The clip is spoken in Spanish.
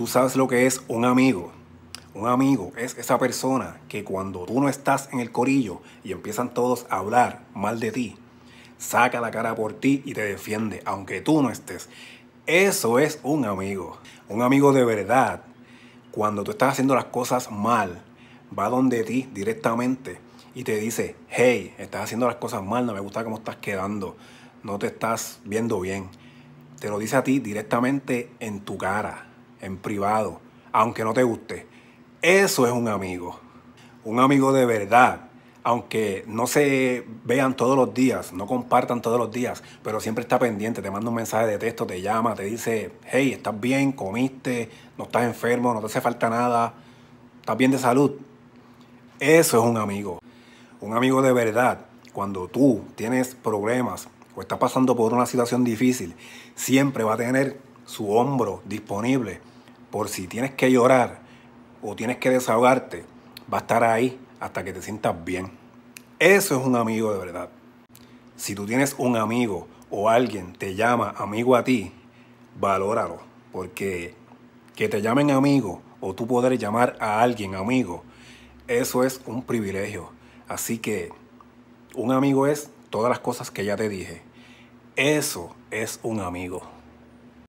Tú sabes lo que es un amigo. Un amigo es esa persona que cuando tú no estás en el corillo y empiezan todos a hablar mal de ti, saca la cara por ti y te defiende, aunque tú no estés. Eso es un amigo. Un amigo de verdad, cuando tú estás haciendo las cosas mal, va donde ti directamente y te dice, hey, estás haciendo las cosas mal, no me gusta cómo estás quedando, no te estás viendo bien. Te lo dice a ti directamente en tu cara en privado, aunque no te guste. Eso es un amigo. Un amigo de verdad. Aunque no se vean todos los días, no compartan todos los días, pero siempre está pendiente, te manda un mensaje de texto, te llama, te dice, hey, estás bien, comiste, no estás enfermo, no te hace falta nada, estás bien de salud. Eso es un amigo. Un amigo de verdad, cuando tú tienes problemas o estás pasando por una situación difícil, siempre va a tener su hombro disponible por si tienes que llorar o tienes que desahogarte, va a estar ahí hasta que te sientas bien. Eso es un amigo de verdad. Si tú tienes un amigo o alguien te llama amigo a ti, valóralo, porque que te llamen amigo o tú poder llamar a alguien amigo, eso es un privilegio. Así que un amigo es todas las cosas que ya te dije. Eso es un amigo.